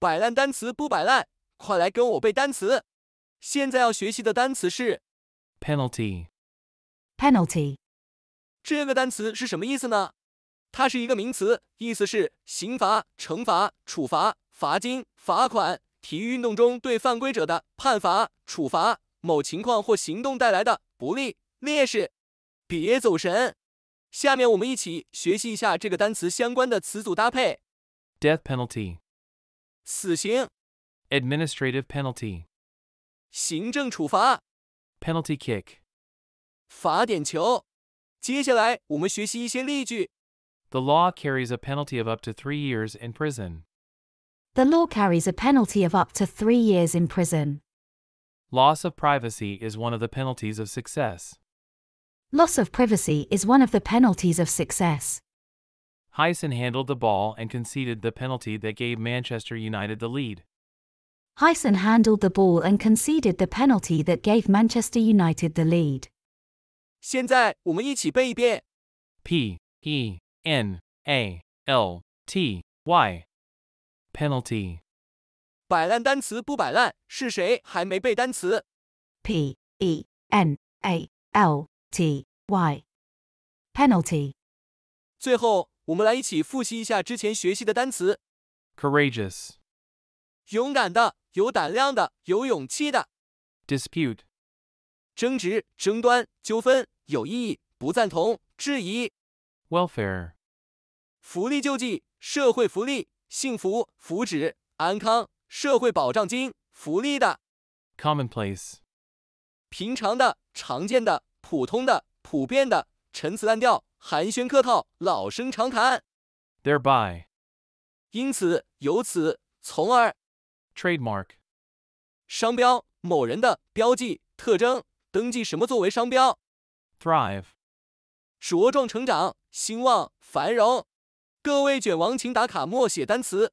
摆烂单词不摆烂，快来跟我背单词！现在要学习的单词是 penalty。penalty 这个单词是什么意思呢？它是一个名词，意思是刑罚、惩罚、处罚、罚金、罚款、体育运动中对犯规者的判罚、处罚、某情况或行动带来的不利、劣势。别走神，下面我们一起学习一下这个单词相关的词组搭配。death penalty。死刑，administrative penalty，行政处罚，penalty kick，罚点球。接下来我们学习一些例句。The law carries a penalty of up to three years in prison. The law carries a penalty of up to three years in prison. Loss of privacy is one of the penalties of success. Loss of privacy is one of the penalties of success. Heisen handled the ball and conceded the penalty that gave Manchester United the lead. Heisen handled the ball and conceded the penalty that gave Manchester United the lead. 现在我们一起背一遍。P E N A L T Y penalty 摆烂单词不摆烂，是谁还没背单词？P E N A L T Y penalty 最后我们来一起复习一下之前学习的单词。Courageous，勇敢的，有胆量的，有勇气的。Dispute，争执、争端、纠纷、有异议、不赞同、质疑。Welfare，福利救济、社会福利、幸福、福祉、安康、社会保障金、福利的。Commonplace，平常的、常见的、普通的、普遍的、陈词滥调。寒暄客套，老生常谈。Thereby，因此，由此，从而。Trademark，商标，某人的标记、特征，登记什么作为商标。Thrive，茁壮成长，兴旺繁荣。各位卷王，请打卡默写单词。